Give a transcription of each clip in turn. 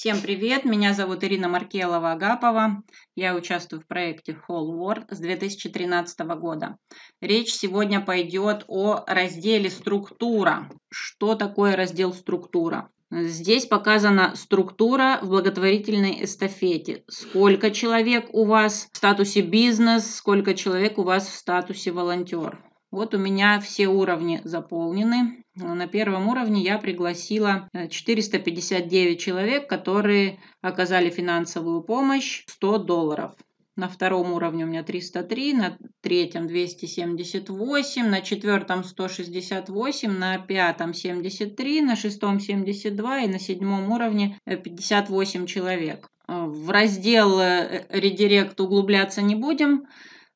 Всем привет! Меня зовут Ирина Маркелова-Агапова. Я участвую в проекте Whole World с 2013 года. Речь сегодня пойдет о разделе «Структура». Что такое раздел «Структура»? Здесь показана структура в благотворительной эстафете. Сколько человек у вас в статусе бизнес, сколько человек у вас в статусе волонтер. Вот у меня все уровни заполнены. На первом уровне я пригласила 459 э, человек, которые оказали финансовую помощь 100 долларов. На втором уровне у меня 303, на третьем 278, на четвертом 168, на пятом 73, на шестом 72 и на седьмом уровне 58 э, человек. Э, в раздел «Редирект» углубляться не будем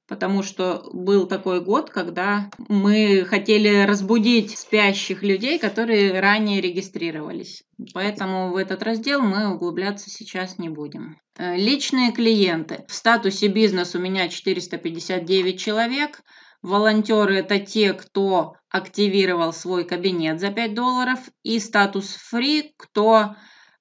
потому что был такой год, когда мы хотели разбудить спящих людей, которые ранее регистрировались. Поэтому в этот раздел мы углубляться сейчас не будем. Э, личные клиенты. В статусе бизнес у меня 459 человек. Волонтеры – это те, кто активировал свой кабинет за 5 долларов. И статус фри – кто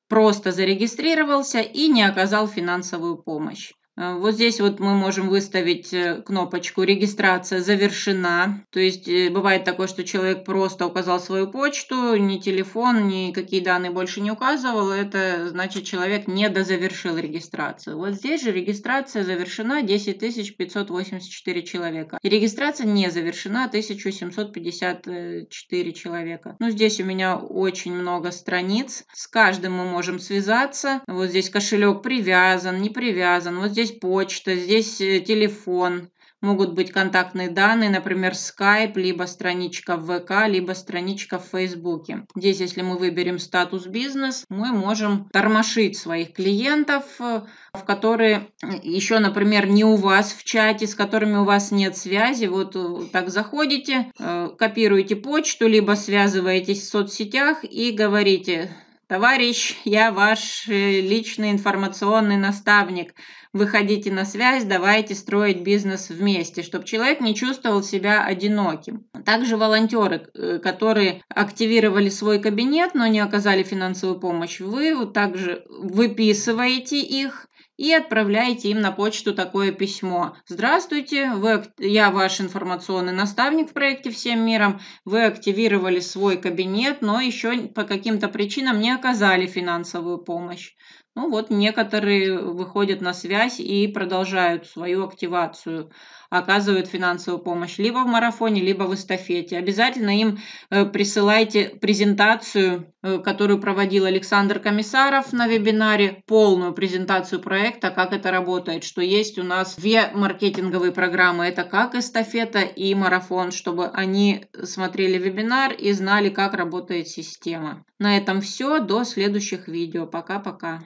просто зарегистрировался и не оказал финансовую помощь. Э, вот здесь вот мы можем выставить э, кнопочку «Регистрация завершена». То есть э, бывает такое, что человек просто указал свою почту, ни телефон, ни какие данные больше не указывал. Это значит, человек не дозавершил регистрацию. Вот здесь же регистрация завершена 10 584 человека. И регистрация не завершена 1754 человека. Ну, здесь у меня очень много страниц. С каждым мы можем связаться. Вот здесь кошелек привязан, не привязан. Вот здесь здесь почта, здесь э, телефон, могут быть контактные данные, например, Skype, либо страничка в ВК, либо страничка в Фейсбуке. Здесь, если мы выберем статус бизнес, мы можем тормошить своих клиентов, э, в которые э, еще, например, не у вас в чате, с которыми у вас нет связи. Вот так заходите, копируете почту, либо связываетесь в соцсетях и говорите, Товарищ, я ваш э, личный информационный наставник. Выходите на связь, давайте строить бизнес вместе, чтобы человек не чувствовал себя одиноким. Также волонтеры, э, которые активировали свой кабинет, но не оказали финансовую помощь, вы также выписываете их и отправляете им на почту такое письмо. Здравствуйте, вы, я ваш информационный наставник в проекте «Всем миром». Вы активировали свой кабинет, но еще по каким-то причинам не оказали финансовую помощь. Ну вот некоторые выходят на связь и продолжают свою активацию, оказывают финансовую помощь либо в марафоне, либо в эстафете. Обязательно им э, присылайте презентацию, э, которую проводил Александр Комиссаров на вебинаре, полную презентацию проекта проекта, как это работает, что есть у нас две маркетинговые программы, это как эстафета и марафон, чтобы они смотрели вебинар и знали, как работает система. На этом все, до следующих видео. Пока-пока.